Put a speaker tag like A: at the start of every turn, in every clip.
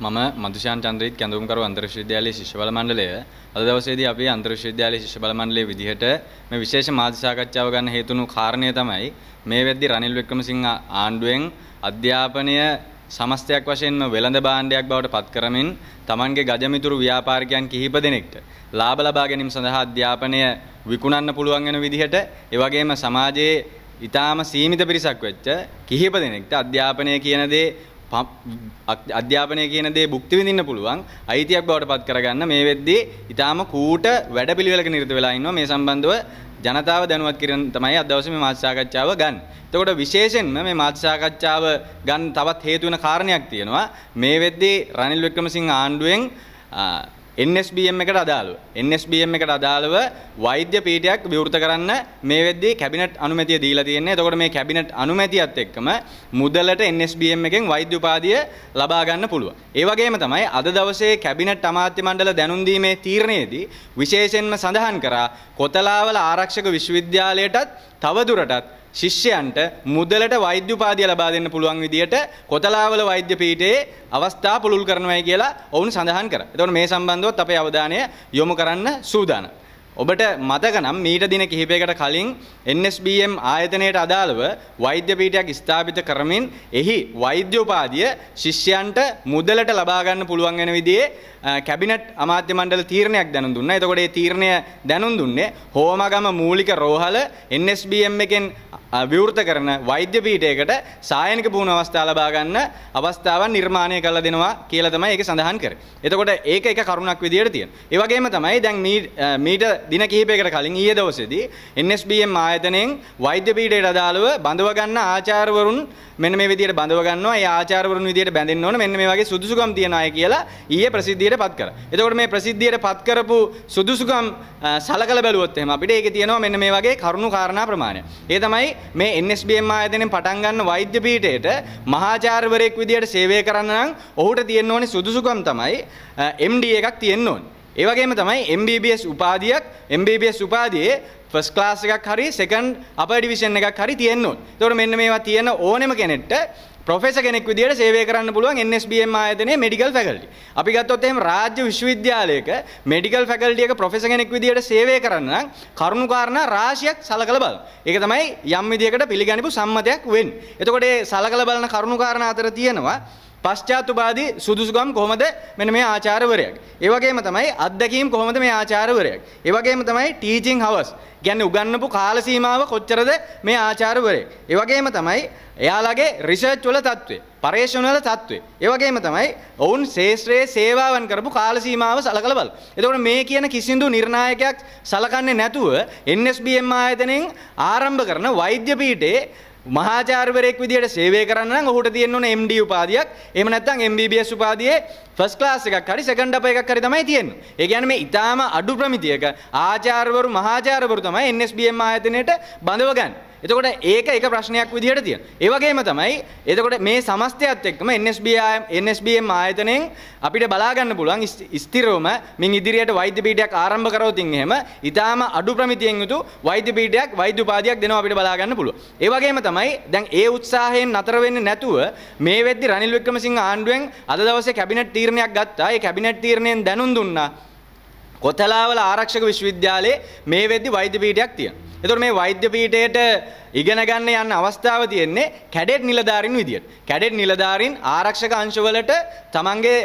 A: මම මදුෂාන් චන්ද්‍රීත් කැඳවුම්කරු අන්තර්විශ්වවිද්‍යාලයේ ශිෂ්‍ය බල මණ්ඩලය අද දවසේදී අපි අන්තර්විශ්වවිද්‍යාලයේ ශිෂ්‍ය බල මණ්ඩලයේ විදිහට මේ විශේෂ මාධ්‍ය සාකච්ඡාව ගන්න හේතුණු කාරණය තමයි මේ වෙද්දී රනිල් වික්‍රමසිංහ ආණ්ඩුවෙන් අධ්‍යාපනය සමස්තයක් වශයෙන්ම වෙළඳ භාණ්ඩයක් බවට පත් කරමින් Tamanගේ ගජමිතුරු ව්‍යාපාරිකයන් කිහිප දෙනෙක්ට ලාභ ලබා ගැනීම සඳහා අධ්‍යාපනය විකුණන්න පුළුවන් වෙන විදිහට ඒ වගේම සමාජයේ ඊටාම සීමිත පිරිසක් වෙච්ච කිහිප දෙනෙක්ට අධ්‍යාපනය කියන දේ අධ්‍යාපනය කියන දේ භුක්ති විඳින්න පුළුවන් අයිතියක් බවට පත් කරගන්න මේ වෙද්දී ඊටාම කූට වැඩපිළිවෙලක නිරත වෙලා ඉන්නවා මේ සම්බන්ධව ජනතාව දැනුවත් කිරීම තමයි අද දවසේ මේ මාධ්‍ය සාකච්ඡාව ගන්න. එතකොට විශේෂයෙන්ම මේ මාධ්‍ය සාකච්ඡාව ගන්න තවත් හේතු වෙන කාරණයක් තියෙනවා. මේ වෙද්දී රනිල් වික්‍රමසිංහ ආණ්ඩුවෙන් NSBM එකට අදාළව NSBM එකට අදාළව වෛද්‍ය පීඨයක් විවෘත කරන්න මේ වෙද්දී කැබිනට් අනුමැතිය දීලා තියෙන්නේ. එතකොට මේ කැබිනට් අනුමැතියත් එක්කම මුදලට NSBM එකෙන් වෛද්‍ය උපාධිය ලබා ගන්න පුළුවන්. ඒ වගේම තමයි අද දවසේ කැබිනට් අමාත්‍ය මණ්ඩල දැනුම් දීමේ තීරණයේදී විශේෂයෙන්ම සඳහන් කරා කොතලාවල ආරක්ෂක විශ්වවිද්‍යාලයටත් තවදුරටත් ශිෂ්‍යයන්ට මුදලට වෛද්‍ය උපාධිය ලබා දෙන්න පුළුවන් විදියට කොතලාවල වෛද්‍ය පීඨයේ අවස්ථා පුළුල් කරනවායි කියලා ඔවුන් සඳහන් කරා. එතකොට මේ සම්බන්ධවත් අපේ අවධානය යොමු කරන්න සූදානම්. ඔබට මතකනම් මීට දින කිහිපයකට කලින් NSBM ආයතනයට අදාළව වෛද්‍ය පීඨයක් ස්ථාපිත කරමින් එහි වෛද්‍ය උපාධිය ශිෂ්‍යයන්ට මුදලට ලබා ගන්න පුළුවන් වෙන විදිහේ කැබිනට් අමාත්‍ය මණ්ඩල තීරණයක් දැනුම් දුන්නා. එතකොට ඒ තීරණය දැනුම් දුන්නේ හෝමාගම මූලික රෝහල NSBM එකෙන් විවෘත කරන වෛද්‍ය පීඨයකට සායනික පුහුණු අවස්ථා ලබා ගන්න අවස්ථාවන් නිර්මාණය කරලා දෙනවා කියලා තමයි ඒක සඳහන් කරේ. එතකොට ඒක එක කරුණක් විදිහට තියෙනවා. ඒ වගේම තමයි දැන් මීට දින කිහිපයකට කලින් ඊයේ දවසේදී NSBM ආයතනයෙන් වෛද්‍ය පීඩයට අදාළව බඳව ගන්න ආචාර්යවරුන් මෙන්න මේ විදිහට බඳව ගන්නවා. ඒ ආචාර්යවරුන් විදිහට බැඳෙන්න ඕන. මෙන්න මේ වගේ සුදුසුකම් තියන අය කියලා ඊයේ ප්‍රසිද්ධියට පත් කරා. එතකොට මේ ප්‍රසිද්ධියට පත් කරපු සුදුසුකම් සලකලා බැලුවොත් එහෙම අපිට ඒකේ තියෙනවා මෙන්න මේ වගේ කරුණු කාරණා ප්‍රමාණය. ඒ තමයි මේ NSBM ආයතනයෙන් පටන් ගන්න වෛද්‍ය පීඨයට මහාචාර්යවරයෙක් විදිහට සේවය කරන්න නම් ඔහුට තියෙන්න ඕනේ සුදුසුකම් තමයි MD එකක් තියෙන්න ඕනේ. ඒවගේම තමයි MBBS උපාධියක් MBBS උපාදයේ ෆස් ලාස් එකක් හරි සෙකන් අප ඩිවිෂන් එකක් හරි තියෙන්නුත් තොට මෙන්න මේවා තියෙන ඕනෙම කෙනෙට ප්‍රොෆෙස කෙනෙක් විදිට සේවය කරන්න පුළුවන් NSBM ආයතනයේ මෙඩිකල් ෆැකල්ටි. අපි ගත්තොත් එහෙම රාජ්‍ය විශ්වවිද්‍යාලයක මෙඩිකල් ෆැකල්ටි එක ප්‍රොෆෙසර් කෙනෙක් විදියට සේවය කරන්න නම් කරුණු කාරණා රාශියක් සලකලා බලන්න. ඒක තමයි යම් විදියකට පිළිගනිපු සම්මතයක් වෙන්නේ. එතකොට ඒ සලකලා බලන කරුණු කාරණා අතර තියෙනවා පශ්චාතුපාදී සුදුසුකම් කොහොමද මෙන්න මේ ආචාර්යවරයාගේ. ඒ වගේම තමයි අත්දැකීම් කොහොමද මේ ආචාර්යවරයාගේ. ඒ වගේම තමයි ටීචින් හවර්ස්. කියන්නේ උගන්වපු කාල සීමාව කොච්චරද මේ ආචාර්යවරයෙක්. ඒ වගේම තමයි එයාලගේ රිසර්ච් වල தત્ත්වය, පරේක්ෂණ වල தત્ත්වය. ඒ වගේම තමයි ඔවුන් ශේෂ්ත්‍රයේ සේවාවන් කරපු කාල සීමාව සලකලා බලන. එතකොට මේ කියන කිසිඳු නිර්ණායකයක් සලකන්නේ නැතුව NSBM ආයතනයෙන් ආරම්භ කරන වෛද්‍ය පීඨයේ මහාචාර්වරයෙක් විදිහට සේවය කරන්න නම් ඔහුට තියෙන්න ඕනේ MD උපාධියක්. එහෙම නැත්නම් MBBS උපාධියේ ෆස්ට් ක්ලාස් එකක් හරි සෙකන්ඩ් අප එකක් හරි තමයි තියෙන්නේ. ඒ කියන්නේ මේ ඊටාම අඩු ප්‍රමිතියක ආචාර්යවරු මහාචාර්යවරු තමයි NSBM ආයතනයේට බඳවගන්නේ. එතකොට ඒක එක ප්‍රශ්නයක් විදිහට තියෙන. ඒ වගේම තමයි එතකොට මේ සමස්තයත් එක්කම NSBIM NSBM ආයතනයෙන් අපිට බලා ගන්න පුළුවන් ස්ථිරවම මින් ඉදිරියට වෛද්‍ය පීඨයක් ආරම්භ කරවොත් එහෙම ඊටාම අඩු ප්‍රමිතියෙන් යුතු වෛද්‍ය පීඨයක් වෛද්‍ය උපාධියක් දෙනවා අපිට බලා ගන්න පුළුවන්. ඒ වගේම තමයි දැන් ඒ උත්සාහයෙන් නතර වෙන්නේ නැතුව මේ වෙද්දි රනිල් වික්‍රමසිංහ ආණ්ඩුවෙන් අද දවසේ කැබිනට් තීරණයක් ගත්තා. ඒ කැබිනට් තීරණයෙන් දැනුම් දුන්නා කොතලාවල ආරක්ෂක විශ්වවිද්‍යාලයේ මේ වෙද්දි වෛද්‍ය පීඨයක් තියෙනවා. එතකොට මේ වෛද්‍ය පීඨයට ඉගෙන ගන්න යන අවස්ථාව තියෙන්නේ කැඩට් නිලධාරීන් විදියට. කැඩට් නිලධාරීන් ආරක්ෂක අංශවලට තමන්ගේ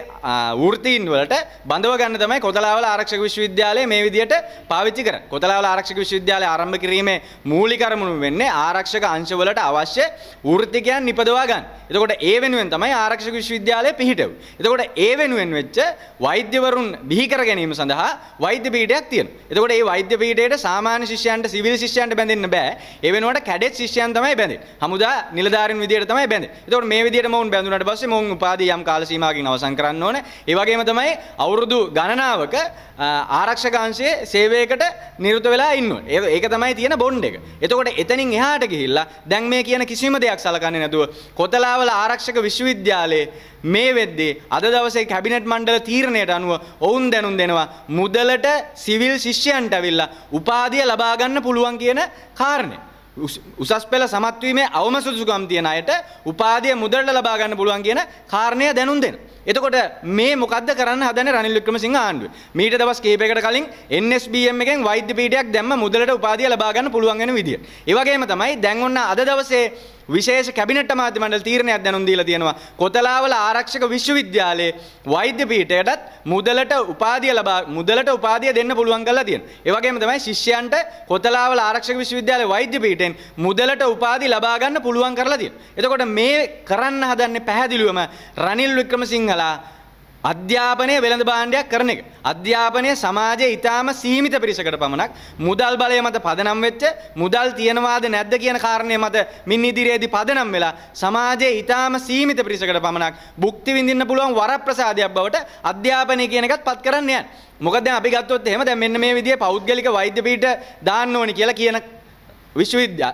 A: වෘත්තීන් වලට බඳව ගන්න තමයි කොතලාවල ආරක්ෂක විශ්වවිද්‍යාලය මේ විදියට පාවිච්චි කරන්නේ. කොතලාවල ආරක්ෂක විශ්වවිද්‍යාලය ආරම්භ කිරීමේ මූලික අරමුණ වෙන්නේ ආරක්ෂක අංශවලට අවශ්‍ය වෘත්තිකයන් නිපදවා ගන්න. එතකොට ඒ වෙනුවෙන් තමයි ආරක්ෂක විශ්වවිද්‍යාලය පිහිටවෙන්නේ. එතකොට ඒ වෙනුවෙන් වෙච්ච වෛද්‍යවරුන් බිහි කර ගැනීම සඳහා වෛද්‍ය පීඩයක් තියෙන. එතකොට ඒ වෛද්‍ය පීඩයට සාමාන්‍ය ශිෂ්‍යයන්ට සිවිල් ශිෂ්‍යයන්ට බැඳෙන්න බෑ. ඒ වෙනුවට කැඩට් ශිෂ්‍යයන් තමයි බැඳෙන්නේ. හමුදා නිලධාරීන් විදියට තමයි බැඳෙන්නේ. එතකොට මේ විදියට මොවුන් බැඳුනට පස්සේ මොවුන් උපාධි යම් කාල සීමාවකින් අවසන් කරන්න ඕනේ. ඒ වගේම තමයි අවුරුදු ගණනාවක ආරක්ෂක අංශයේ සේවයකට නිරත වෙලා ඉන්න ඕනේ. ඒක තමයි තියෙන බොන්ඩ් එක. එතකොට එතනින් එහාට ගිහිල්ලා දැන් මේ කියන කිසිම දෙයක් සලකන්නේ නැතුව කොතලාවල ආරක්ෂක විශ්වවිද්‍යාලයේ මේ වෙද්දී අද දවසේ කැබිනට් මණ්ඩල තීරණයට අනුව ඔවුන් දැනුම් දෙනවා මුදලට සිවිල් ශිෂ්‍යයන්ට ඇවිල්ලා උපාධිය ලබා ගන්න පුළුවන් කියන කාරණේ. උසස් පෙළ සමත්වීමේ අවම සුදුසුකම් තියෙන අයට උපාධිය මුදලට ලබා ගන්න පුළුවන් කියන කාරණය දැනුම් දෙන්න. එතකොට මේ මොකද්ද කරන්න හදන්නේ රනිල් වික්‍රමසිංහ ආණ්ඩුව. මීට දවස් කිහිපයකට කලින් NSBM එකෙන් වෛද්‍ය පීඨයක් දැම්ම මුදලට උපාධිය ලබා ගන්න පුළුවන් වෙන විදිය. ඒ වගේම තමයි දැන් ඔන්න අද දවසේ විශේෂ කැබිනට් අමාත්‍ය මණ්ඩල තීරණයක් දැනුම් දීලා තියෙනවා. කොතලාවල ආරක්ෂක විශ්වවිද්‍යාලයේ වෛද්‍ය පීඨයටත් මුදලට උපාධිය ලබා මුදලට උපාධිය දෙන්න පුළුවන් කරලා තියෙනවා. ඒ වගේම තමයි ශිෂ්‍යයන්ට කොතලාවල ආරක්ෂක විශ්වවිද්‍යාලයේ වෛද්‍ය පීඨෙන් මුදලට උපාධි ලබා ගන්න පුළුවන් කරලා තියෙනවා. එතකොට මේ කරන්න හදන්නේ පැහැදිලිවම රනිල් වික්‍රමසිංහලා අධ්‍යාපනය වෙළඳ භාණ්ඩයක් කරන එක. අධ්‍යාපනය සමාජයේ ඊටාම සීමිත පිරිසකට පමණක් මුදල් බලය මත පදනම් වෙච්ච මුදල් තියනවාද නැද්ද කියන කාරණය මත මින් ඉදිරියේදී පදනම් වෙලා සමාජයේ ඊටාම සීමිත පිරිසකට පමණක් භුක්ති විඳින්න පුළුවන් වරප්‍රසාදයක් බවට අධ්‍යාපනය කියන එකත් පත් කරන්න යන්නේ. මොකද දැන් අපි ගත්තොත් එහෙම දැන් මෙන්න මේ විදිහේ පෞද්ගලික වෛද්‍ය පීඨ දාන්න ඕනේ කියලා කියන විශ්වවිද්‍යාල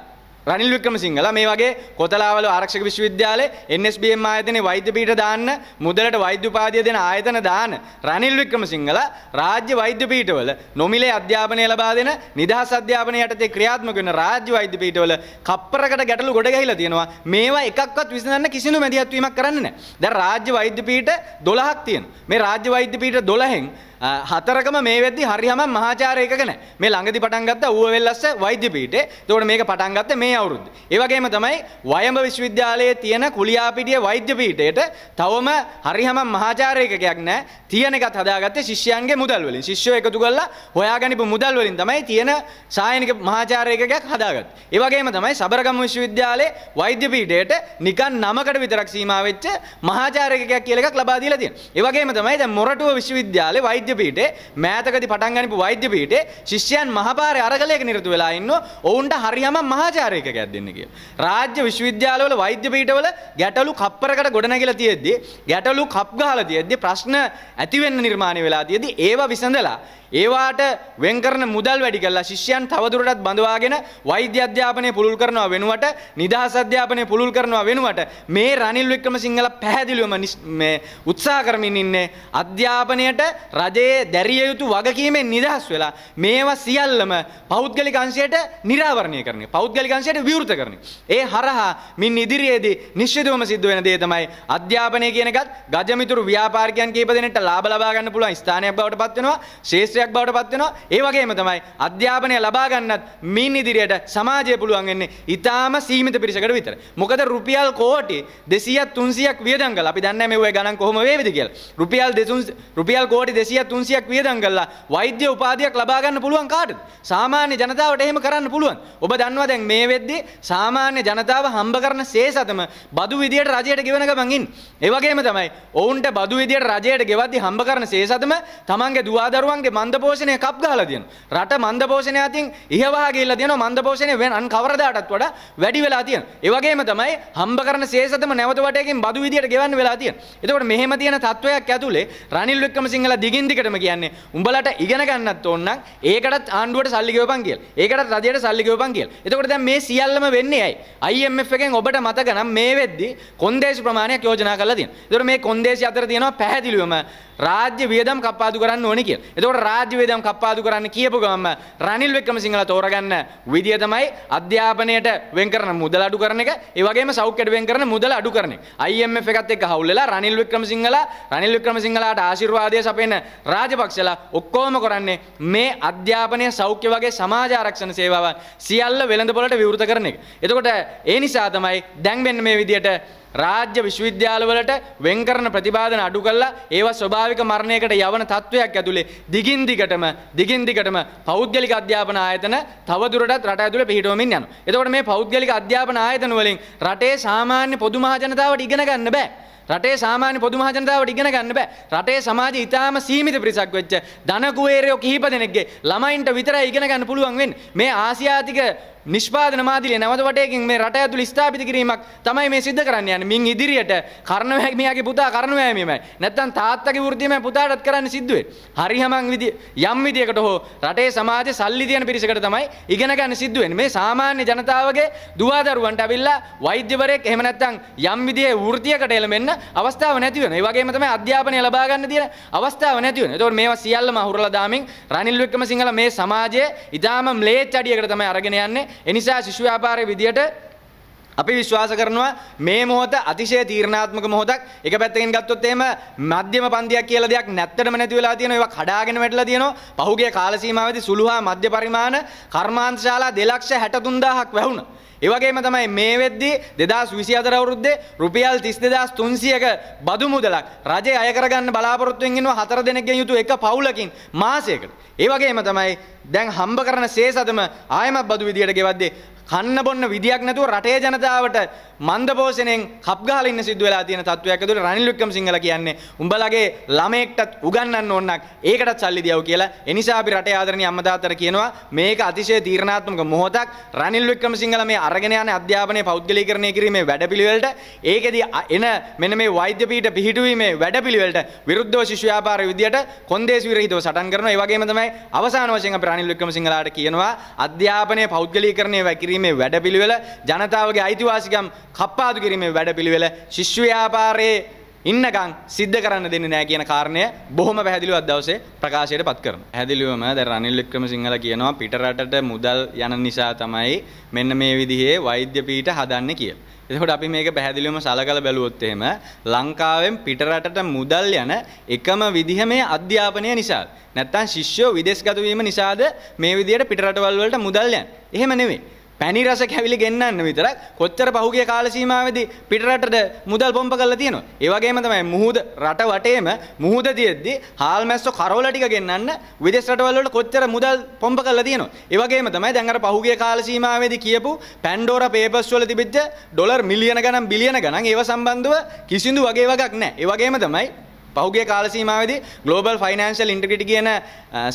A: රනිල් වික්‍රමසිංහලා මේ වගේ කොතලාවල ආරක්ෂක විශ්වවිද්‍යාලේ NSBM ආයතනයේ වෛද්‍ය පීඨ දාන්න මුදලට වෛද්‍ය උපාධිය දෙන ආයතන දාන රනිල් වික්‍රමසිංහලා රාජ්‍ය වෛද්‍ය පීඨවල නොමිලේ අධ්‍යාපනය ලබා දෙන නිදහස් අධ්‍යාපනය යටතේ ක්‍රියාත්මක වෙන රාජ්‍ය වෛද්‍ය පීඨවල කප්පරකට ගැටලු ගොඩ ගැහිලා තියෙනවා මේවා එකක්වත් විසඳන්න කිසිම මැදිහත් වීමක් කරන්නේ නැහැ දැන් රාජ්‍ය වෛද්‍ය පීඨ 12ක් තියෙනවා මේ රාජ්‍ය වෛද්‍ය පීඨ 12න් හතරකම මේ වෙද්දි හරියම මහාචාර්ය එකක නැහැ. මේ ළඟදි පටන් ගත්ත ඌවවෙල්ලස්ස වෛද්‍ය පීඨේ. එතකොට මේක පටන් ගත්තේ මේ අවුරුද්ද. ඒ වගේම තමයි වයඹ විශ්වවිද්‍යාලයේ තියෙන කුලියාපිටිය වෛද්‍ය පීඨයට තවම හරියම මහාචාර්ය එකකයක් නැහැ. තියෙන එකත් හදාගත්තේ ශිෂ්‍යයන්ගේ මුදල් වලින්. ශිෂ්‍යෝ එකතු කරලා හොයාගනිපු මුදල් වලින් තමයි තියෙන සායනික මහාචාර්ය එකකයක් හදාගත්තේ. ඒ වගේම තමයි සබරගම විශ්වවිද්‍යාලයේ වෛද්‍ය පීඨයට නිකන් නමකට විතරක් සීමා වෙච්ච මහාචාර්ය එකකයක් කියලා එකක් ලබා දීලා තියෙනවා. ඒ වගේම තමයි දැන් මොරටුව විශ්වවිද්‍යාලයේ වෛද්‍ය වෛද්‍ය පීඨේ මෑතකදී පටන් ගනිපු වෛද්‍ය පීඨේ ශිෂ්‍යයන් මහපාරේ අරගලයක නිරත වෙලා ඉන්න ඔවුන්ට හරියම මහාචාර්යක ගැක් දෙන්න කියලා. රාජ්‍ය විශ්වවිද්‍යාලවල වෛද්‍ය පීඨවල ගැටලු කප්පරකට ගොඩනැගිලා තියෙද්දි ගැටලු කප් ගහලා තියෙද්දි ප්‍රශ්න ඇති වෙන්න නිර්මාණය වෙලා තියෙද්දි ඒවා විසඳලා ඒවාට වෙන්කරන මුදල් වැඩි කරලා ශිෂ්‍යයන් තවදුරටත් බඳවාගෙන වෛද්‍ය අධ්‍යාපනය පුළල් කරනවා වෙනුවට නිදහස් අධ්‍යාපනය පුළල් කරනවා වෙනුවට මේ රනිල් වික්‍රම සිංහල පැහැදිලිවම උත්සා කරමින් ඉන්නේ අධ්‍යාපනයට රජයේ දැරිය යුතු වගකීමෙන් නිදහස් වෙලා මේවා සියල්ලම පෞද්ගලික අංශයට නිරාවරණය කරන්නේ පෞද්ගලික අංශයට විවෘත කරන්නේ. ඒ හරහා මින් ඉදිරියේදී නිශ්චිතවම සිද්ධ වෙන දේ තමයි අධ්‍යාපනය කියන එකත් ගජමිතුරු ව්‍යාපාරිකයන් කීප දෙනෙක්ට ලාභ ලබා ගන්න පුළුවන් ස්ථානයක් බවට පත් වෙනවා. ශේෂ්ත්‍රය ශක්තියක් බවට පත් වෙනවා. ඒ වගේම තමයි අධ්‍යාපනය ලබා ගන්නත් මින් ඉදිරියට සමාජය පුළුවන් වෙන්නේ ඊටාම සීමිත පිරිසකට විතර. මොකද රුපියල් කෝටි 200ක් 300ක් වියදම් කළා. අපි දන්නේ නැහැ මේ උගේ ගණන් කොහොම වේවිද කියලා. රුපියල් 200 රුපියල් කෝටි 200ක් 300ක් වියදම් කළා. වෛද්‍ය උපාධියක් ලබා ගන්න පුළුවන් කාටද? සාමාන්‍ය ජනතාවට එහෙම කරන්න පුළුවන්. ඔබ දන්නවා දැන් මේ වෙද්දී සාමාන්‍ය ජනතාව හම්බ කරන සේසතම බදු විදියට රජයට ගෙවන ගමන් ඉන්න. ඒ වගේම තමයි ඔවුන්ට බදු විදියට රජයට ගෙවද්දී හම්බ කරන සේසතම තමන්ගේ දුවදරුවන්ගේ මන්ද මන්ද පෝෂණය කප් ගාලා තියෙනවා. රට මන්ද පෝෂණය අතින් ඉහවහා ගිහිල්ලා තියෙනවා මන්ද පෝෂණය වෙන අන් කවරදාටත් වඩා වැඩි වෙලා තියෙනවා. ඒ වගේම තමයි හම්බ කරන ශේෂතම නැවත වටයකින් බදු විදියට ගෙවන්න වෙලා තියෙනවා. එතකොට මෙහෙම තියෙන තත්වයක් ඇතුලේ රනිල් වික්‍රමසිංහලා දිගින් දිගටම කියන්නේ උඹලට ඉගෙන ගන්නත් ඕන නම් ඒකටත් ආණ්ඩුවට සල්ලි ගෙවපන් කියලා. ඒකටත් රජයට සල්ලි ගෙවපන් කියලා. එතකොට දැන් මේ සියල්ලම වෙන්නේ ඇයි? IMF එකෙන් ඔබට මතක නම් මේ වෙද්දි කොන්දේසි ප්‍රමාණයක් යෝජනා කරලා තියෙනවා. ඒතකොට මේ කොන්දේසි අතර තියෙනවා පැහැදිලිවම රාජ්‍ය වියදම් කප්පාදු කරන්න ඕනේ කියලා. එතකොට රාජ්‍ය වියදම් කප්පාදු කරන්න කියපු ගමන් රනිල් වික්‍රමසිංහල තෝරගන්න විදිය තමයි අධ්‍යාපනයට වෙන් කරන මුදල් අඩු කරන එක, ඒ වගේම සෞඛ්‍යයට වෙන් කරන මුදල් අඩු කරන එක. IMF එකත් එක්ක හවුල් වෙලා රනිල් වික්‍රමසිංහල රනිල් වික්‍රමසිංහලාට ආශිර්වාදය සපයන රාජපක්ෂලා ඔක්කොම කරන්නේ මේ අධ්‍යාපනය සෞඛ්‍ය වගේ සමාජ ආරක්ෂණ සේවාවන් සියල්ල වෙළඳපොළට විවෘත කරන එක. එතකොට ඒ නිසා තමයි දැන් මෙන්න මේ විදියට රාජ්‍ය විශ්වවිද්‍යාලවලට වෙන් කරන ප්‍රතිපාදන අඩු කළා ඒව ස්වභාවික මරණයකට යවන තත්වයක් ඇතුලේ දිගින් දිගටම දිගින් දිගටම පෞද්ගලික අධ්‍යාපන ආයතන තවදුරටත් රට ඇතුලේ පිහිටවමින් යනවා. එතකොට මේ පෞද්ගලික අධ්‍යාපන ආයතන වලින් රටේ සාමාන්‍ය පොදු මහජනතාවට ඉගෙන ගන්න බෑ. රටේ සාමාන්‍ය පොදු මහජනතාවට ඉගෙන ගන්න බෑ. රටේ සමාජය ඉතාම සීමිත පිරිසක් වෙච්ච ධනකුවේරයෝ කිහිප දෙනෙක්ගේ ළමයින්ට විතරයි ඉගෙන ගන්න පුළුවන් වෙන්නේ. මේ ආසියාතික නිෂ්පාදන මාධ්‍යය නැවත වටයකින් මේ රට ඇතුළේ ස්ථාපිත කිරීමක් තමයි මේ සිද්ධ කරන්න යන්නේ. මින් ඉදිරියට කර්ණවැමියාගේ පුතා කර්ණවැමියමයි. නැත්නම් තාත්තගේ වෘත්තියමයි පුතාටත් කරන්න සිද්ධ වෙන්නේ. හරිහමං විදි යම් විදියකට හෝ රටේ සමාජයේ සල්ලි තියෙන පිරිසකට තමයි ඉගෙන ගන්න සිද්ධ වෙන්නේ. මේ සාමාන්‍ය ජනතාවගේ දුවදරුවන්ට අවිල්ලා වෛද්‍යවරයෙක් එහෙම නැත්නම් යම් විදියේ වෘත්තියකට එළමෙන්න අවස්ථාව නැති වෙනවා. ඒ වගේම තමයි අධ්‍යාපනය ලබා ගන්න තියෙන අවස්ථාව නැති වෙනවා. ඒතකොට මේවා සියල්ලම අහුරලා දාමින් රනිල් වික්‍රමසිංහලා මේ සමාජයේ ඊටාම ම්ලේච්ඡ අඩියකට තමයි අරගෙන යන්නේ. එනිසා ශිෂ්‍ය ව්‍යාපාරයේ විදියට අපි විශ්වාස කරනවා මේ මොහොත අතිශය තීරණාත්මක මොහොතක්. එක පැත්තකින් ගත්තොත් එහෙම මධ්‍යම පන්තියක් කියලා දෙයක් නැත්තටම නැති වෙලා තියෙනවා. ඒවා කඩාගෙන වැටලා තියෙනවා. පහුගිය කාල සීමාවේදී සුළු හා මධ්‍ය පරිමාණ කර්මාන්ත ශාලා 263000ක් වැහුණා. ඒ වගේම තමයි මේ වෙද්දී 2024 අවුරුද්දේ රුපියල් 32300ක බදු මුදලක් රජය අය කරගන්න බලාපොරොත්තු වෙන ඉන්නවා හතර දෙනෙක්ගෙන් යුතු එක පවුලකින් මාසයකට. ඒ වගේම තමයි දැන් හම්බ කරන සේසදම ආයමත් බදු විදියට ගෙවද්දී කන්න බොන්න විදියක් නැතුව රටේ ජනතාවට මන්දපෝෂණයෙන් හප් ගහලා ඉන්න සිද්ධ වෙලා තියෙන තත්වයක් ඇතුළේ රනිල් වික්‍රමසිංහලා කියන්නේ උඹලගේ ළමයෙක්ටත් උගන්වන්න ඕනක් ඒකටත් සල්ලි දියව කියලා ඒ නිසා අපි රටේ ආදරණීය අම්මා තාත්තට කියනවා මේක අතිශය තීරණාත්මක මොහොතක් රනිල් වික්‍රමසිංහලා මේ අරගෙන යන අධ්‍යාපනය පෞද්ගලීකරණය කිරීමේ වැඩපිළිවෙලට ඒකෙදී එන මෙන්න මේ වෛද්‍ය පීඨ පිහිටුවීමේ වැඩපිළිවෙලට විරුද්ධව ශිෂ්‍ය ව්‍යාපාර විදියට කොන්දේසි විරහිතව සටන් කරනවා ඒ වගේම තමයි අවසාන වශයෙන් අපි රනිල් වික්‍රමසිංහලාට කියනවා අධ්‍යාපනය පෞද්ගලීකරණය වැකිරීම කිරීමේ වැඩපිළිවෙල ජනතාවගේ අයිතිවාසිකම් කප්පාදු කිරීමේ වැඩපිළිවෙල ශිෂ්‍ය ව්‍යාපාරයේ ඉන්නකම් සිද්ධ කරන්න දෙන්නේ නැහැ කියන කාරණය බොහොම පැහැදිලිව අද දවසේ ප්‍රකාශයට පත් කරනවා. පැහැදිලිවම දැන් රනිල් වික්‍රමසිංහලා කියනවා පිටරටට මුදල් යන නිසා තමයි මෙන්න මේ විදිහේ වෛද්‍ය පීඨ හදන්නේ කියලා. එතකොට අපි මේක පැහැදිලිවම සලකලා බැලුවොත් එහෙම ලංකාවෙන් පිටරටට මුදල් යන එකම විදිහ මේ අධ්‍යාපනය නිසා. නැත්තම් ශිෂ්‍යෝ විදේශගත වීම නිසාද මේ විදිහට පිටරටවල් වලට මුදල් යන්නේ. එහෙම නෙමෙයි. පැණි රස කැවිලි ගෙන්නන්න විතරක් කොච්චර පහුගිය කාල සීමාවේදී පිටරටට මුදල් පොම්ප කරලා තියෙනවා. ඒ වගේම තමයි මුහුද රට වටේම මුහුද තියෙද්දී හාල් මැස්සෝ කරෝල ටික ගෙන්නන්න විදේශ රටවල් වලට කොච්චර මුදල් පොම්ප කරලා තියෙනවා. ඒ වගේම තමයි දැන් අර පහුගිය කාල සීමාවේදී කියපු පැන්ඩෝරා පේපර්ස් වල තිබිච්ච ඩොලර් මිලියන ගණන් බිලියන ගණන් ඒව සම්බන්ධව කිසිඳු වගේ වගක් නැහැ. ඒ වගේම තමයි පහුගේ කාලසීමාවේදී Global Financial Integrity කියන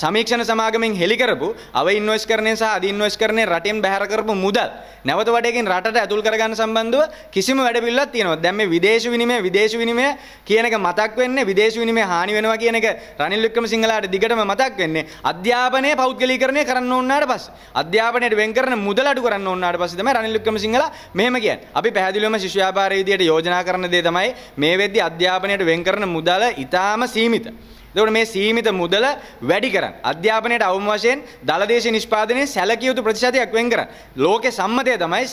A: සමීක්ෂණ සමාගමෙන් හෙළි කරපු අවි ඉන්වෙස්ට් කරණය සහ අධි ඉන්වෙස්ට් කරණය රටෙන් බැහැර කරපු මුදල් නැවත වඩේකින් රටට ඇතුල් කරගන්න සම්බන්ධව කිසිම වැඩපිළිවෙලක් තියෙනවා. දැන් මේ විදේශ විනිමය විදේශ විනිමය කියන එක මතක් වෙන්නේ විදේශ විනිමය හානි වෙනවා කියන එක රනිල් වික්‍රමසිංහලාට දිගටම මතක් වෙන්නේ අධ්‍යාපනය පෞද්ගලීකරණය කරන්න ඕනාට පස්සේ. අධ්‍යාපනයට වෙන් කරන මුදල් අඩු කරන්න ඕනාට පස්සේ තමයි රනිල් වික්‍රමසිංහලා මෙහෙම කියන්නේ. අපි පැහැදිලිවම ශිෂ්‍ය ව්‍යාපාරය විදියට යෝජනා කරන දේ තමයි මේ වෙද්දී අධ්‍යාපනයට වෙන් කරන මුදල ඉතාම සීමිත. එතකොට මේ සීමිත මුදල වැඩි කරන්න. අධ්‍යාපනයට අවම වශයෙන් දලදේශ නිෂ්පාදනයේ සැලකිය යුතු ප්‍රතිශතයක් වෙන් කරන්න. ලෝකේ සම්මතය තමයි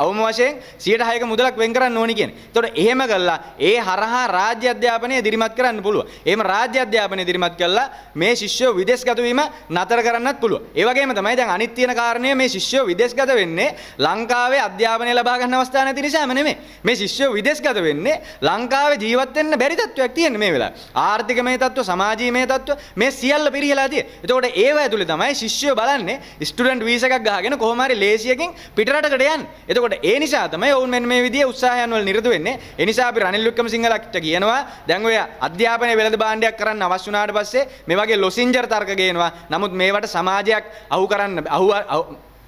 A: අවම වශයෙන් 106ක මුදලක් වෙන් කරන්න ඕනි කියන්නේ. එතකොට එහෙම කළා ඒ හරහා රාජ්‍ය අධ්‍යාපනය දිරිමත් කරන්න පුළුවන්. එහෙම රාජ්‍ය අධ්‍යාපනය දිරිමත් කළා මේ ශිෂ්‍යෝ විදේශගත වීම නතර කරන්නත් පුළුවන්. ඒ වගේම තමයි දැන් අනිත් තියෙන කාරණය මේ ශිෂ්‍යෝ විදේශගත වෙන්නේ ලංකාවේ අධ්‍යාපනය ලබා ගන්න අවස්ථා නැති නිසාම නෙමෙයි. මේ ශිෂ්‍යෝ විදේශගත වෙන්නේ ලංකාවේ ජීවත් වෙන්න බැරි තත්ත්වයක් තියෙන මේ වෙලාවේ. ආර්ථිකමය තත්ත්ව සමාජ සමාජීමය තත්ත්ව මේ සියල්ල පිරිහලා තියෙන්නේ. එතකොට ඒව ඇතුලේ තමයි ශිෂ්‍යයෝ බලන්නේ ස්ටුඩන්ට් වීසා එකක් ගහගෙන කොහොම හරි ලේසියකින් පිටරටකට යන්න. එතකොට ඒ නිසා තමයි ඔවුන් මෙන්න මේ විදිහේ උත්සාහයන් වල නිරත වෙන්නේ. ඒ නිසා අපි රනිල් වික්‍රම සිංහලට කියනවා දැන් ඔය අධ්‍යාපනය වෙළඳ භාණ්ඩයක් කරන්න අවශ්‍ය වුණාට පස්සේ මේ වගේ ලොසින්ජර් තර්ක ගේනවා. නමුත් මේවට සමාජයක් අහු කරන්න අහු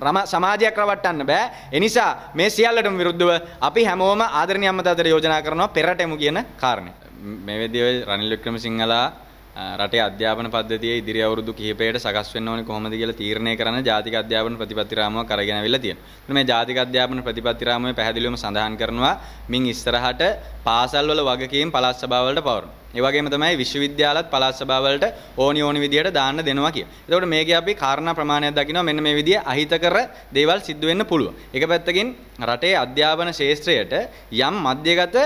A: රම සමාජයක් රවට්ටන්න බෑ. එනිසා මේ සියල්ලටම විරුද්ධව අපි හැමෝම ආදරණීය අම්මතාතර යෝජනා කරනවා පෙරටෙමු කියන කාරණේ. මේ වෙදී රනිල් වික්‍රමසිංහලා රටේ අධ්‍යාපන පද්ධතිය ඉදිරි අවුරුදු කිහිපයකට සකස් වෙන්න ඕනේ කොහොමද කියලා තීරණය කරන ජාතික අධ්‍යාපන ප්‍රතිපත්ති රාමුවක් අරගෙන අවිල්ලා තියෙනවා. මේ ජාතික අධ්‍යාපන ප්‍රතිපත්ති රාමුවේ පැහැදිලිවම සඳහන් කරනවා මින් ඉස්සරහට පාසල්වල වගකීම් පළාත් සභාවලට පවරනවා. ඒ වගේම තමයි විශ්වවිද්‍යාලත් පළාත් සභාවලට ඕනි ඕනි විදියට දාන්න දෙනවා කිය. එතකොට මේකේ අපි කාරණා ප්‍රමාණයක් දකිනවා මෙන්න මේ විදිය අහිතකර දේවල් සිද්ධ වෙන්න පුළුවන්. එක පැත්තකින් රටේ අධ්‍යාපන ශාස්ත්‍රයට යම් මධ්‍යගත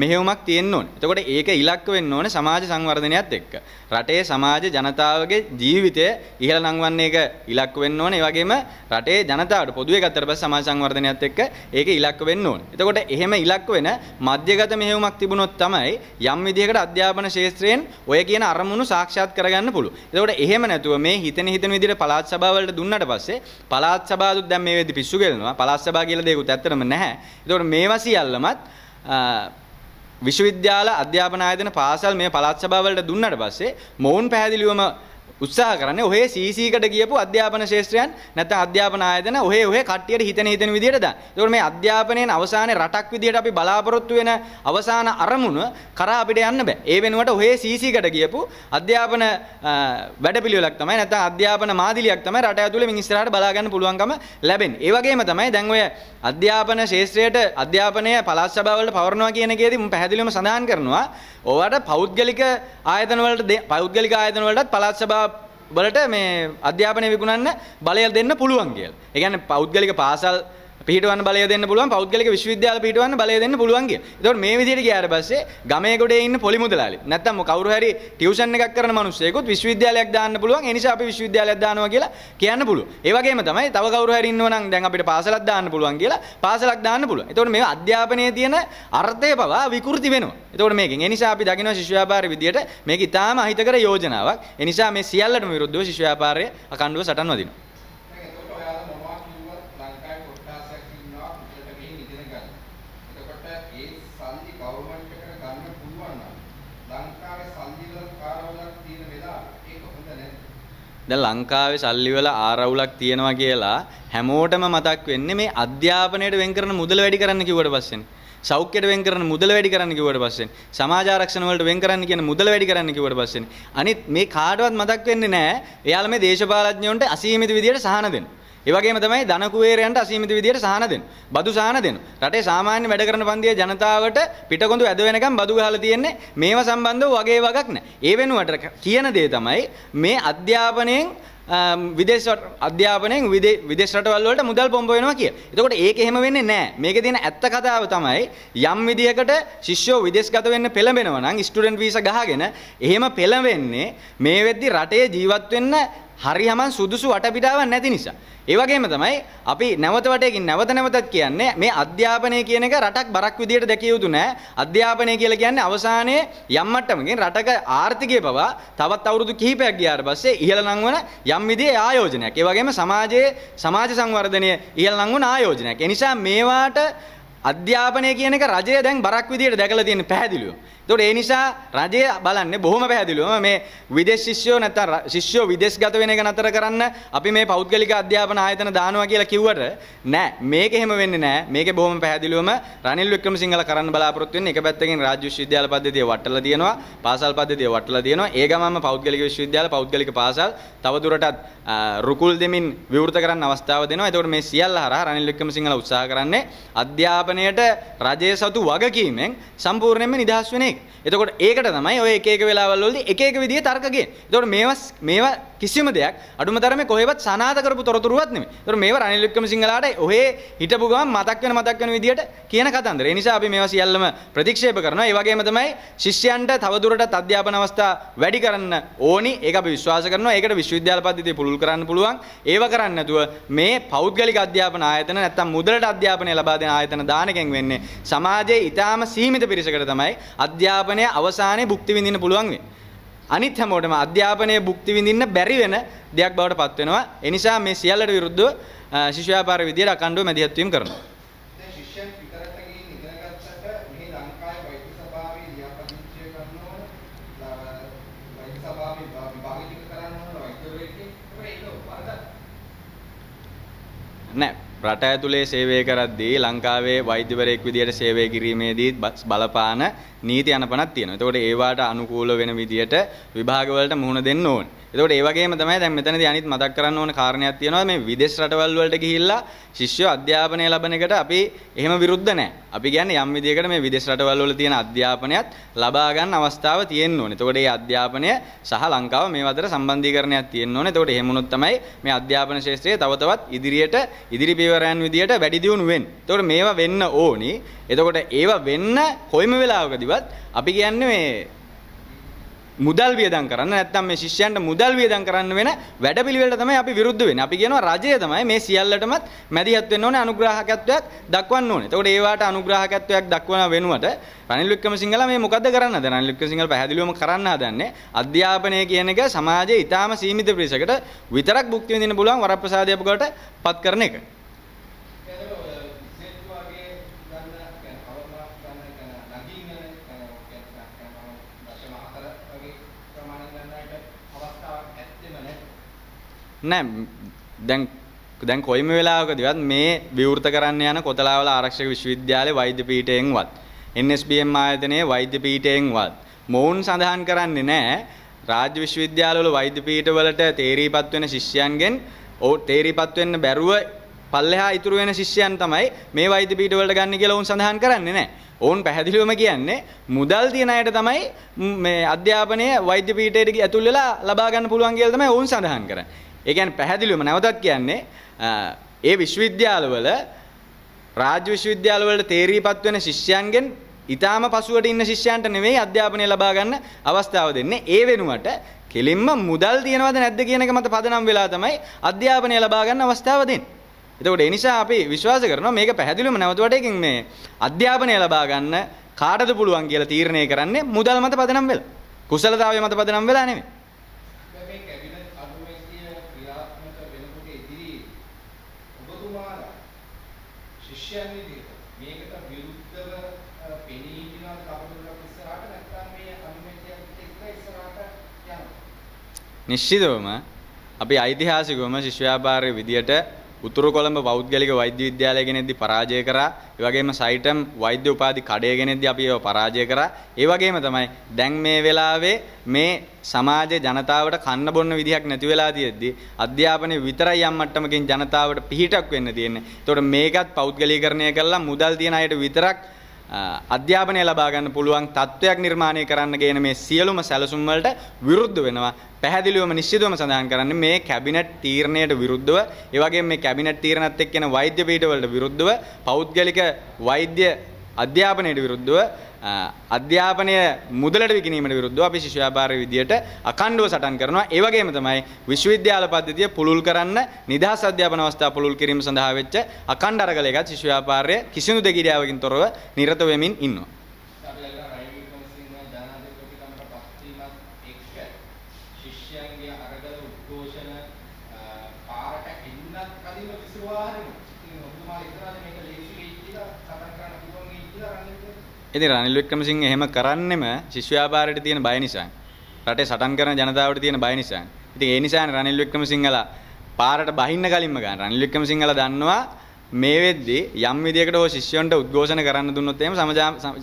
A: මෙහෙයුමක් තියෙන්න ඕනේ. එතකොට ඒක ඉලක්ක වෙන්න ඕනේ සමාජ සංවර්ධනයත් එක්ක. රටේ සමාජ ජනතාවගේ ජීවිතය ඉහළ නංවන්න එක ඉලක්ක වෙන්න ඕනේ. ඒ වගේම රටේ ජනතාවට පොදුවේ ගත්තට පස්සේ සමාජ සංවර්ධනයත් එක්ක ඒක ඉලක්ක වෙන්න ඕනේ. එතකොට එහෙම ඉලක්ක වෙන මධ්‍යගත මෙහෙයුමක් තිබුණොත් තමයි යම් විදිහකට අධ්‍යාපන ශාස්ත්‍රයෙන් ඔය කියන අරමුණු සාක්ෂාත් කරගන්න පුළුවන්. එතකොට එහෙම නැතුව මේ හිතෙන හිතෙන විදිහට පළාත් සභාවලට දුන්නට පස්සේ පළාත් සභාවදුත් දැන් මේ වෙද්දි පිස්සු ගෙලනවා. පළාත් සභා කියලා දෙයක්වත් ඇත්තටම නැහැ. එතකොට මේවා සියල්ලමත් විශ්වවිද්‍යාල අධ්‍යාපන ආයතන පාසල් මේ පළාත් සභාවලට දුන්නාට පස්සේ මොවුන් පැහැදිලිවම උත්සාහ කරන්නේ ඔහේ CCකට ගියපු අධ්‍යාපන ශාස්ත්‍රයන් නැත්නම් අධ්‍යාපන ආයතන ඔහේ ඔහේ කට්ටියට හිතෙන හිතෙන විදියට දාන්න. ඒකෝර මේ අධ්‍යාපනයේ අවසානයේ රටක් විදියට අපි බලාපොරොත්තු වෙන අවසාන අරමුණ කරා අපිට යන්න බෑ. ඒ වෙනුවට ඔහේ CCකට ගියපු අධ්‍යාපන වැඩපිළිවෙලක් තමයි නැත්නම් අධ්‍යාපන මාදිලියක් තමයි රට ඇතුලේ මින් ඉස්සරහට බලා ගන්න පුළුවන්කම ලැබෙන්නේ. ඒ වගේම තමයි දැන් ඔය අධ්‍යාපන ශාස්ත්‍රයට අධ්‍යාපනය පළාත් සභාවලට පවරනවා කියන එකේදී මම පැහැදිලිවම සඳහන් කරනවා. ඕවට පෞද්ගලික ආයතන වලට පෞද්ගලික ආයතන වලටත් පළාත් සභාව වලට මේ අධ්‍යාපනය විකුණන්න බලය දෙන්න පුළුවන් කියලා. ඒ කියන්නේ පෞද්ගලික පාසල් පිටවන්න බලය දෙන්න පුළුවන් පෞද්ගලික විශ්වවිද්‍යාල පිටවන්න බලය දෙන්න පුළුවන් කියලා. ඒතකොට මේ විදිහට ගියාට පස්සේ ගමේ ගොඩේ ඉන්න පොලි මුදලාලි නැත්තම් කවුරු හරි ටියුෂන් එකක් කරන මිනිස්සෙකුත් විශ්වවිද්‍යාලයක් දාන්න පුළුවන්. ඒ නිසා අපි විශ්වවිද්‍යාලයක් දානවා කියලා කියන්න පුළුවන්. ඒ වගේම තමයි තව කවුරු හරි ඉන්නව නම් දැන් අපිට පාසලක් දාන්න පුළුවන් කියලා පාසලක් දාන්න පුළුවන්. ඒතකොට මේ අධ්‍යාපනයේ තියෙන අර්ථය පවා විකෘති වෙනවා. ඒතකොට මේකෙන් ඒ නිසා අපි දකිනවා ශිෂ්‍ය ව්‍යාපාර විදියට මේක ඉතාම අහිතකර යෝජනාවක්. ඒ නිසා මේ සියල්ලටම විරුද්ධව ශිෂ්‍ය ව්‍යාපාරය අකණ්ඩව සටන් වදිනවා. දැන් ලංකාවේ සල්ලිවල ආරවුලක් තියෙනවා කියලා හැමෝටම මතක් වෙන්නේ මේ අධ්‍යාපනයට වෙන් කරන මුදල වැඩි කරන්න කිව්වට පස්සේනේ. සෞඛ්‍යයට වෙන් කරන මුදල වැඩි කරන්න කිව්වට පස්සේ සමාජ ආරක්ෂණ වලට වෙන් කරන්න කියන මුදල වැඩි කරන්න කිව්වට පස්සේ අනිත් මේ කාටවත් මතක් වෙන්නේ නැහැ එයාලා මේ දේශපාලඥයන්ට අසීමිත විදියට සහන දෙනවා ඒවගේම තමයි ධනකුවේරයන්ට අසීමිත විදියට සහන දෙන. බදු සහන දෙන. රටේ සාමාන්‍ය වැඩ කරන පන්තියේ ජනතාවට පිටකොඳු ඇද වෙනකම් බදු ගහලා තියෙන්නේ මේව සම්බන්ධව වගේ වගක් නැහැ. ඒ වෙනුවට කියන දේ තමයි මේ අධ්‍යාපනයෙන් විදේශ අධ්‍යාපනයෙන් විදේශ රටවල් වලට මුදල් පොම්බ වෙනවා කිය. එතකොට ඒක එහෙම වෙන්නේ නැහැ. මේකේ තියෙන ඇත්ත කතාව තමයි යම් විදියකට ශිෂ්‍යෝ විදේශගත වෙන්න පෙළඹෙනවා නම් ස්ටුඩන්ට් වීසා ගහගෙන එහෙම පෙළඹෙන්නේ මේ වෙද්දි රටේ ජීවත් වෙන්න හරියම සුදුසු වටපිටාවක් නැති නිසා. ඒ වගේම තමයි අපි නැවත වටේකින් නැවත නැවතත් කියන්නේ මේ අධ්‍යාපනය කියන එක රටක් බරක් විදියට දැකිය යුතු නෑ. අධ්‍යාපනය කියලා කියන්නේ අවසානයේ යම් මට්ටමකින් රටක ආර්ථිකය පවා තවත් අවුරුදු කිහිපයක් ගියාට පස්සේ ඉහළ ලංවන යම් විදිහේ ආයෝජනයක්. ඒ වගේම සමාජයේ සමාජ සංවර්ධනය ඉහළ ලංවන ආයෝජනයක්. ඒ නිසා මේවාට අධ්‍යාපනය කියන එක රජය දැන් බරක් විදියට දැකලා තියෙන පැහැදිලිව. එතකොට ඒ නිසා රජය බලන්නේ බොහොම පැහැදිලිවම මේ විදේශ ශිෂ්‍යෝ නැත්නම් ශිෂ්‍යෝ විදේශගත වෙන එක නතර කරන්න අපි මේ පෞද්ගලික අධ්‍යාපන ආයතන දානවා කියලා කිව්වට නෑ මේක එහෙම වෙන්නේ නෑ මේක බොහොම පැහැදිලිවම රනිල් වික්‍රමසිංහල කරන්න බලාපොරොත්තු වෙන්නේ එක පැත්තකින් රාජ්‍ය විශ්වවිද්‍යාල පද්ධතිය වටලා දිනවා පාසල් පද්ධතිය වටලා දිනවා ඒ ගමම පෞද්ගලික විශ්වවිද්‍යාල පෞද්ගලික පාසල් තවදුරටත් රුකුල් දෙමින් විවෘත කරන්න අවස්ථාව දෙනවා එතකොට මේ සියල්ල හරහා රනිල් වික්‍රමසිංහල උත්සාහ කරන්නේ අධ්‍යාපනයට රජය සතු වගකීමෙන් සම්පූර්ණයෙන්ම නිදහස් වෙන එක එතකොට ඒකට තමයි ඔය එක එක වෙලාවල් වලදී එක එක විදිහේ තර්කගේ. එතකොට මේවා මේවා කිසිම දෙයක් අඩුම තරමේ කොහෙවත් සනාථ කරපු තොරතුරුවක් නෙමෙයි. ඒතර මේව රනිල් වික්‍රමසිංහලාට ඔහේ හිටපු ගමන් මතක් වෙන මතක් වෙන විදියට කියන කතන්දර. ඒ නිසා අපි මේවා සියල්ලම ප්‍රතික්ෂේප කරනවා. ඒ වගේම තමයි ශිෂ්‍යයන්ට තවදුරටත් අධ්‍යාපන අවස්ථා වැඩි කරන්න ඕනි. ඒක අපි විශ්වාස කරනවා. ඒකට විශ්වවිද්‍යාල පද්ධතිය පුළුල් කරන්න පුළුවන්. ඒව කරන්නේ නැතුව මේ පෞද්ගලික අධ්‍යාපන ආයතන නැත්තම් මුදලට අධ්‍යාපනය ලබා දෙන ආයතන දාන එකෙන් වෙන්නේ සමාජයේ ඊටාම සීමිත පිරිසකට තමයි අධ්‍යාපනය අවසානයේ භුක්ති විඳින්න පුළුවන් වෙන්නේ. අනිත් හැමෝටම අධ්‍යාපනයේ භුක්ති විඳින්න බැරි වෙන දෙයක් බවට පත් වෙනවා. ඒ නිසා මේ සියල්ලට විරුද්ධව ශිෂ්‍ය ව්‍යාපාර විදියට අකණ්ඩව මැදිහත් වීම කරනවා. නෑ රට ඇතුලේ සේවය කරද්දී ලංකාවේ වෛද්‍යවරයෙක් විදියට සේවය කිරීමේදී බලපාන නීති අනපනක් තියෙනවා. එතකොට ඒවාට අනුකූල වෙන විදියට විභාගවලට මුහුණ දෙන්න ඕනේ. එතකොට ඒ වගේම තමයි දැන් මෙතනදී අනිත් මතක් කරන්න ඕන කාරණයක් තියෙනවා මේ විදේශ රටවල් වලට ගිහිල්ලා ශිෂ්‍යෝ අධ්‍යාපනය ලබන එකට අපි එහෙම විරුද්ධ නැහැ. අපි කියන්නේ යම් විදියකට මේ විදේශ රටවල් වල තියෙන අධ්‍යාපනයත් ලබා ගන්න අවස්ථාව තියෙන්න ඕනේ. එතකොට මේ අධ්‍යාපනය සහ ලංකාව මේ අතර සම්බන්ධීකරණයක් තියෙන්න ඕනේ. එතකොට එහෙම වුණොත් තමයි මේ අධ්‍යාපන ශාස්ත්‍රය තව තවත් ඉදිරියට ඉදිරි පියවරයන් විදියට වැඩි දියුණු වෙන්නේ. එතකොට මේවා වෙන්න ඕනි. එතකොට ඒවා වෙන්න කොයිම වෙලාවකදීවත් අපි කියන්නේ මේ මුදල් වියදම් කරන්න නැත්නම් මේ ශිෂ්‍යයන්ට මුදල් වියදම් කරන්න වෙන වැඩපිළිවෙලට තමයි අපි විරුද්ධ වෙන්නේ. අපි කියනවා රජය තමයි මේ සියල්ලටමත් මැදිහත් වෙන්න ඕනේ අනුග්‍රාහකත්වයක් දක්වන්න ඕනේ. එතකොට ඒ වාට අනුග්‍රාහකත්වයක් දක්වන වෙනුවට රනිල් වික්‍රමසිංහල මේ මොකද්ද කරන්නද? රනිල් වික්‍රමසිංහල පැහැදිලිවම කරන්න හදන්නේ අධ්‍යාපනය කියන එක සමාජයේ ඊටාම සීමිත පිරිසකට විතරක් භුක්ති විඳින්න පුළුවන් වරප්‍රසාදයක් බවට පත් කරන එක. නෑ දැන් දැන් කොයිම වෙලාවකදවත් මේ විවෘත කරන්න යන කොතලාවල ආරක්ෂක විශ්වවිද්‍යාලය වෛද්‍ය පීඨයෙන්වත් NSBM ආයතනයේ වෛද්‍ය පීඨයෙන්වත් මොවුන් සඳහන් කරන්නේ නැහැ රාජ්‍ය විශ්වවිද්‍යාලවල වෛද්‍ය පීඨවලට තේරීපත් වෙන ශිෂ්‍යයන්ගෙන් ඔව් තේරීපත් වෙන්න බැරුව පල්ලෙහා ඉතුරු වෙන ශිෂ්‍යයන් තමයි මේ වෛද්‍ය පීඨවලට ගන්න කියලා ඔවුන් සඳහන් කරන්නේ නැහැ. ඔවුන් පැහැදිලිවම කියන්නේ මුදල් තියන අයට තමයි මේ අධ්‍යාපනය වෛද්‍ය පීඨයට ඇතුල් වෙලා ලබා ගන්න පුළුවන් කියලා තමයි ඔවුන් සඳහන් කරන්නේ. ඒ කියන්නේ පැහැදිලිවම නැවතත් කියන්නේ ඒ විශ්වවිද්‍යාලවල රාජ්‍ය විශ්වවිද්‍යාලවල තේරීපත් වෙන ශිෂ්‍යයන්ගෙන් ඊටාම පසුවට ඉන්න ශිෂ්‍යයන්ට නෙමෙයි අධ්‍යාපනය ලබා ගන්න අවස්ථාව දෙන්නේ. ඒ වෙනුවට කෙලින්ම මුදල් තියනවද නැද්ද කියන එක මත පදනම් වෙලා තමයි අධ්‍යාපනය ලබා ගන්න අවස්ථාව දෙන්නේ. එතකොට ඒ නිසා අපි විශ්වාස කරනවා මේක පැහැදිලිවම නැවතුවට එකකින් මේ අධ්‍යාපනය ලබා ගන්න කාටද පුළුවන් කියලා තීරණය කරන්නේ මුදල් මත පදනම් වෙලා. කුසලතාවය මත පදනම් වෙලා නෙමෙයි.
B: කියන්නේ නේද? මේකට විරුද්ධව පෙනී සිටිනවද කවුරුහක් ඉස්සරහට නැත්නම් මේ අනුමැතියත් එක්ක ඉස්සරහට යනවද?
A: නිශ්චිතවම අපි ඓතිහාසිකවම ශිෂ්‍යව්‍යාපාරයේ විදියට උතුරු කොළඹ පෞද්ගලික වෛද්‍ය විද්‍යාලය ගෙනෙද්දි පරාජය කරා. ඒ වගේම සයිටම් වෛද්‍ය උපාධි කඩය ගෙනෙද්දි අපි ඒව පරාජය කරා. ඒ වගේම තමයි දැන් මේ වෙලාවේ මේ සමාජයේ ජනතාවට කන්න බොන්න විදිහක් නැති වෙලා තියෙද්දි අධ්‍යාපනය විතරයි යම් මට්ටමකින් ජනතාවට පිහිටක් වෙන්න තියෙන්නේ. ඒතකොට මේකත් පෞද්ගලීකරණය කරලා මුදල් තියන අයට විතරක් අධ්‍යාපනය ලබා ගන්න පුළුවන් තත්ත්වයක් නිර්මාණය කරන්න ගේන මේ සියලුම සැලසුම් වලට විරුද්ධ වෙනවා. පැහැදිලිවම නිශ්චිතවම සඳහන් කරන්නේ මේ කැබිනට් තීරණයට විරුද්ධව, ඒ වගේම මේ කැබිනට් තීරණත් එක්ක යන වෛද්‍ය පීඨවලට විරුද්ධව, පෞද්ගලික වෛද්‍ය අධ්‍යාපනයට විරුද්ධව අධ්‍යාපනය මුදලට විකිනීමට විරුද්ධ අපි ශිෂ්‍ය ව්‍යාපාරයේ විදියට අඛණ්ඩව සටන් කරනවා. ඒ වගේම තමයි විශ්වවිද්‍යාල පද්ධතිය පුළුල් කරන්න නිදහස් අධ්‍යාපන අවස්ථා පුළුල් කිරීම සඳහා වෙච්ච අඛණ්ඩ අරගලයකත් ශිෂ්‍ය ව්‍යාපාරයේ කිසිදු දෙකිරියාවකින් තොරව නිරත වෙමින් ඉන්නවා. ඉතින් රනිල් වික්‍රමසිංහ එහෙම කරන්නෙම ශිෂ්‍ය ව්‍යාපාරයට තියෙන බය නිසා. රටේ සටන් කරන ජනතාවට තියෙන බය නිසා. ඉතින් ඒ නිසානේ රනිල් වික්‍රමසිංහලා පාරට බහින්න කලින්ම ගන්න. රනිල් වික්‍රමසිංහලා දන්නවා මේ වෙද්දී යම් විදියකට හෝ ශිෂ්‍යයන්ට උද්ඝෝෂණ කරන්න දුන්නොත් එහෙම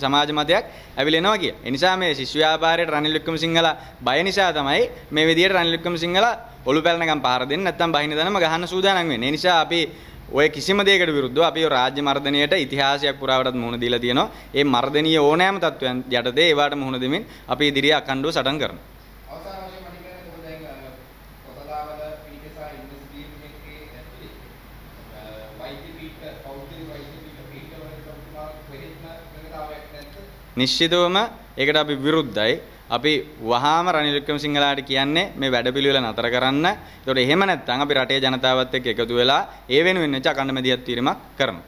A: සමාජ මතයක් ඇවිලෙනවා කිය. ඒ නිසා මේ ශිෂ්‍ය ව්‍යාපාරයට රනිල් වික්‍රමසිංහලා බය නිසා තමයි මේ විදියට රනිල් වික්‍රමසිංහලා ඔලු පැලනකම් පාර දෙන්නේ නැත්නම් බහින්න දනම ගහන්න සූදානම් වෙන්නේ. ඒ නිසා අපි ඔය කිසිම දෙයකට විරුද්ධව අපි රාජ්‍ය මර්ධනයට ඉතිහාසයක් පුරාවටත් මුහුණ දීලා තියෙනවා. ඒ මර්ධනීය ඕනෑම තත්වයන් යටතේ ඒවට මුහුණ දෙමින් අපි ඉදිරිය අඛණ්ඩව සටන් කරනවා. නිශ්චිතවම ඒකට අපි විරුද්ධයි. අපි වහාම රනිල් වික්‍රමසිංහලාට කියන්නේ මේ වැඩපිළිවෙල නතර කරන්න. ඒකට එහෙම නැත්නම් අපි රටේ ජනතාවත් එක්ක එකතු වෙලා ඒ වෙනුවෙන් වෙච්ච අකණ්ඩ මැදිහත් වීමක් කරනවා.